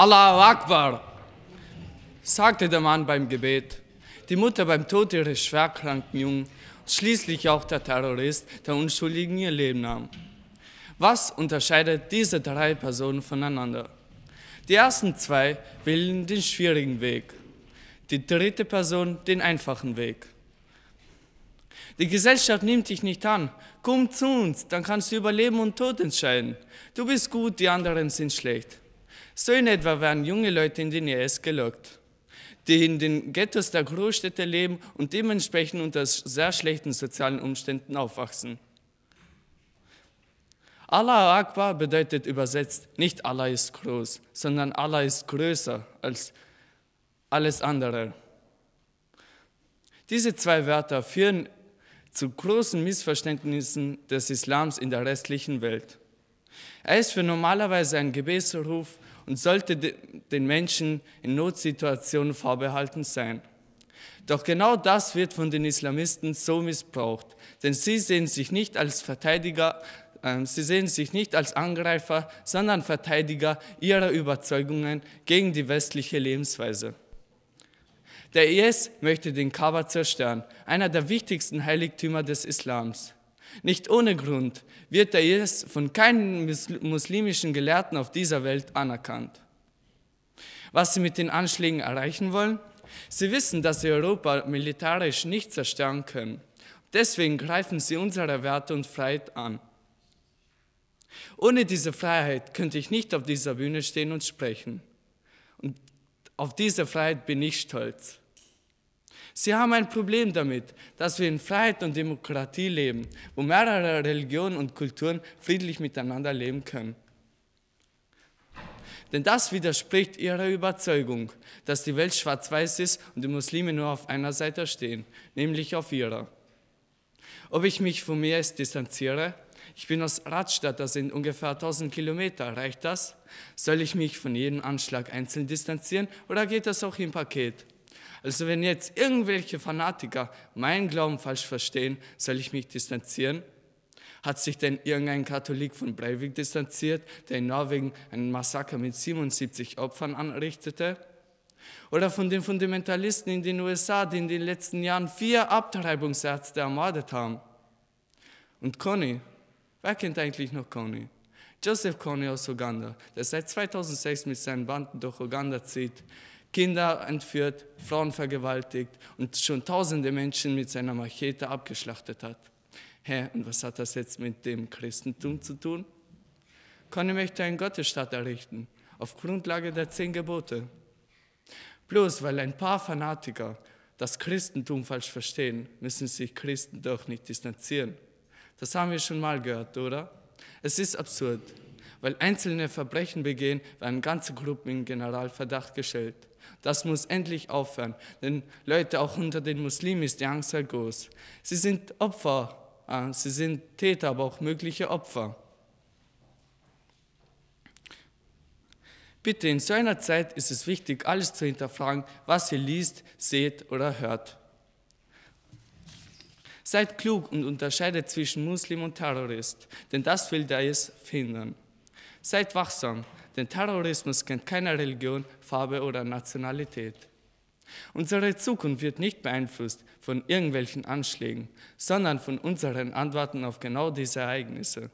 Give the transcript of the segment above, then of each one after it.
Allahu Akbar, sagte der Mann beim Gebet. Die Mutter beim Tod ihres schwerkranken Jungen und schließlich auch der Terrorist, der Unschuldigen ihr Leben nahm. Was unterscheidet diese drei Personen voneinander? Die ersten zwei wählen den schwierigen Weg, die dritte Person den einfachen Weg. Die Gesellschaft nimmt dich nicht an. Komm zu uns, dann kannst du über Leben und Tod entscheiden. Du bist gut, die anderen sind schlecht. So in etwa werden junge Leute in den IS e gelockt, die in den Ghettos der Großstädte leben und dementsprechend unter sehr schlechten sozialen Umständen aufwachsen. Allah Akbar bedeutet übersetzt nicht Allah ist groß, sondern Allah ist größer als alles andere. Diese zwei Wörter führen zu großen Missverständnissen des Islams in der restlichen Welt. Er ist für normalerweise ein Gebetsruf und sollte den Menschen in Notsituationen vorbehalten sein. Doch genau das wird von den Islamisten so missbraucht, denn sie sehen sich nicht als Verteidiger, äh, sie sehen sich nicht als Angreifer, sondern Verteidiger ihrer Überzeugungen gegen die westliche Lebensweise. Der IS möchte den Kaaba zerstören, einer der wichtigsten Heiligtümer des Islams. Nicht ohne Grund wird der IS von keinen muslimischen Gelehrten auf dieser Welt anerkannt. Was sie mit den Anschlägen erreichen wollen? Sie wissen, dass sie Europa militärisch nicht zerstören können. Deswegen greifen sie unsere Werte und Freiheit an. Ohne diese Freiheit könnte ich nicht auf dieser Bühne stehen und sprechen. Und auf diese Freiheit bin ich stolz. Sie haben ein Problem damit, dass wir in Freiheit und Demokratie leben, wo mehrere Religionen und Kulturen friedlich miteinander leben können. Denn das widerspricht ihrer Überzeugung, dass die Welt schwarz-weiß ist und die Muslime nur auf einer Seite stehen, nämlich auf ihrer. Ob ich mich von mir distanziere? Ich bin aus Radstadt, das sind ungefähr 1000 Kilometer, reicht das? Soll ich mich von jedem Anschlag einzeln distanzieren oder geht das auch im Paket? Also wenn jetzt irgendwelche Fanatiker meinen Glauben falsch verstehen, soll ich mich distanzieren? Hat sich denn irgendein Katholik von Breivik distanziert, der in Norwegen ein Massaker mit 77 Opfern anrichtete? Oder von den Fundamentalisten in den USA, die in den letzten Jahren vier Abtreibungsärzte ermordet haben? Und Conny, wer kennt eigentlich noch Conny? Joseph Conny aus Uganda, der seit 2006 mit seinen Banden durch Uganda zieht, Kinder entführt, Frauen vergewaltigt und schon tausende Menschen mit seiner Machete abgeschlachtet hat. Hä, und was hat das jetzt mit dem Christentum zu tun? Conny möchte einen Gottesstaat errichten, auf Grundlage der zehn Gebote. Bloß weil ein paar Fanatiker das Christentum falsch verstehen, müssen sich Christen doch nicht distanzieren. Das haben wir schon mal gehört, oder? Es ist absurd, weil einzelne Verbrechen begehen, werden ganze Gruppen in Generalverdacht gestellt. Das muss endlich aufhören, denn Leute auch unter den Muslimen ist die Angst sehr groß. Sie sind Opfer, ah, sie sind Täter, aber auch mögliche Opfer. Bitte, in so einer Zeit ist es wichtig, alles zu hinterfragen, was ihr liest, seht oder hört. Seid klug und unterscheidet zwischen Muslim und Terrorist, denn das will der es finden. Seid wachsam, denn Terrorismus kennt keine Religion, Farbe oder Nationalität. Unsere Zukunft wird nicht beeinflusst von irgendwelchen Anschlägen, sondern von unseren Antworten auf genau diese Ereignisse.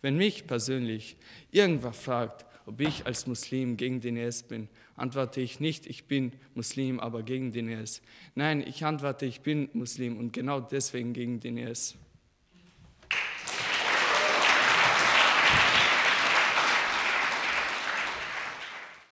Wenn mich persönlich irgendwer fragt, ob ich als Muslim gegen den IS bin, antworte ich nicht, ich bin Muslim, aber gegen den IS. Nein, ich antworte, ich bin Muslim und genau deswegen gegen den IS.